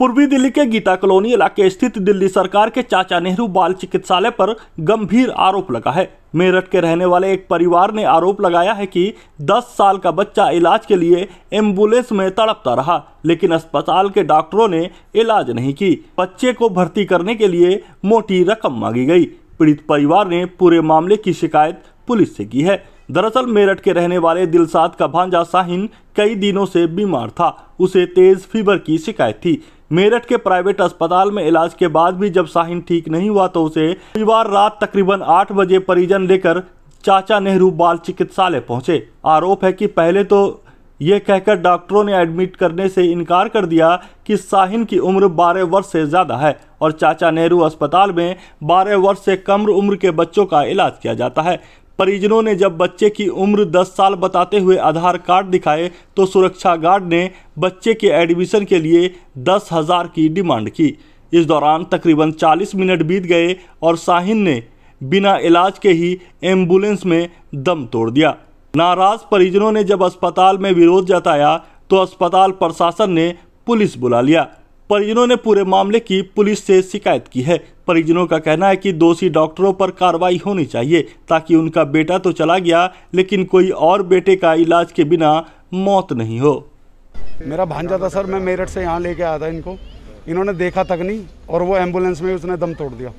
पूर्वी दिल्ली के गीता कॉलोनी इलाके स्थित दिल्ली सरकार के चाचा नेहरू बाल चिकित्सालय पर गंभीर आरोप लगा है मेरठ के रहने वाले एक परिवार ने आरोप लगाया है कि 10 साल का बच्चा इलाज के लिए एम्बुलेंस में तड़पता रहा लेकिन अस्पताल के डॉक्टरों ने इलाज नहीं की बच्चे को भर्ती करने के लिए मोटी रकम मांगी गई पीड़ित परिवार ने पूरे मामले की शिकायत पुलिस से की है दरअसल मेरठ के रहने वाले दिलसाद का भांजा शाहिन कई दिनों से बीमार था उसे तेज फीवर की शिकायत थी मेरठ के प्राइवेट अस्पताल में इलाज के बाद भी जब शाहिन ठीक नहीं हुआ तो उसे रविवार रात तकरीबन आठ बजे परिजन लेकर चाचा नेहरू बाल चिकित्सालय पहुंचे आरोप है कि पहले तो ये कहकर डॉक्टरों ने एडमिट करने से इनकार कर दिया कि शाहिन की उम्र 12 वर्ष से ज़्यादा है और चाचा नेहरू अस्पताल में 12 वर्ष से कम उम्र के बच्चों का इलाज किया जाता है परिजनों ने जब बच्चे की उम्र 10 साल बताते हुए आधार कार्ड दिखाए तो सुरक्षा गार्ड ने बच्चे के एडमिशन के लिए दस हज़ार की डिमांड की इस दौरान तकरीबन 40 मिनट बीत गए और शाहिन ने बिना इलाज के ही एम्बुलेंस में दम तोड़ दिया नाराज परिजनों ने जब अस्पताल में विरोध जताया तो अस्पताल प्रशासन ने पुलिस बुला लिया परिजनों ने पूरे मामले की पुलिस से शिकायत की है परिजनों का कहना है कि दोषी डॉक्टरों पर कार्रवाई होनी चाहिए ताकि उनका बेटा तो चला गया लेकिन कोई और बेटे का इलाज के बिना मौत नहीं हो मेरा भांजा था सर मैं मेरठ से यहाँ लेके आया था इनको इन्होंने देखा तक नहीं और वो एम्बुलेंस में उसने दम तोड़ दिया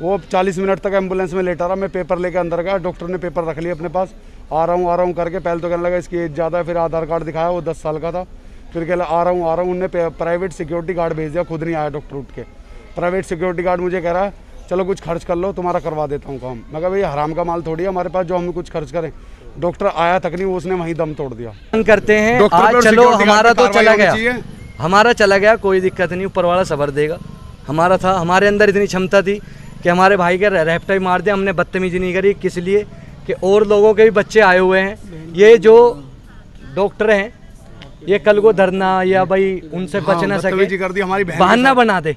वो चालीस मिनट तक एम्बुलेंस में लेटा रहा मैं पेपर लेके अंदर गया डॉक्टर ने पेपर रख लिया अपने पास आ रहा हूँ आ रहा हूँ करके पहले तो कहने लगा इसकी एज ज़्यादा फिर आधार कार्ड दिखाया वो दस साल का था फिर कहला आ रहा हूँ आ रहा हूँ उनने प्राइवेट सिक्योरिटी गार्ड भेज दिया खुद नहीं आया डॉक्टर उठ के प्राइवेट सिक्योरिटी गार्ड मुझे कह रहा है चलो कुछ खर्च कर लो तुम्हारा करवा देता हूँ काम मैं कहा भाई हराम का माल थोड़ी है हमारे पास जो हम कुछ खर्च करें डॉक्टर आया तक नहीं उसने वहीं दम तोड़ दिया करते हैं आज चलो हमारा तो चला गया हमारा चला गया कोई दिक्कत नहीं ऊपर वाला सबर देगा हमारा था हमारे अंदर इतनी क्षमता थी कि हमारे भाई के रेपटाई मार दिया हमने बदतमीजी नहीं करी किस लिए कि और लोगों के भी बच्चे आए हुए हैं ये जो डॉक्टर हैं ये कल को धरना या भाई उनसे हाँ, बचना सके बहाना बना दे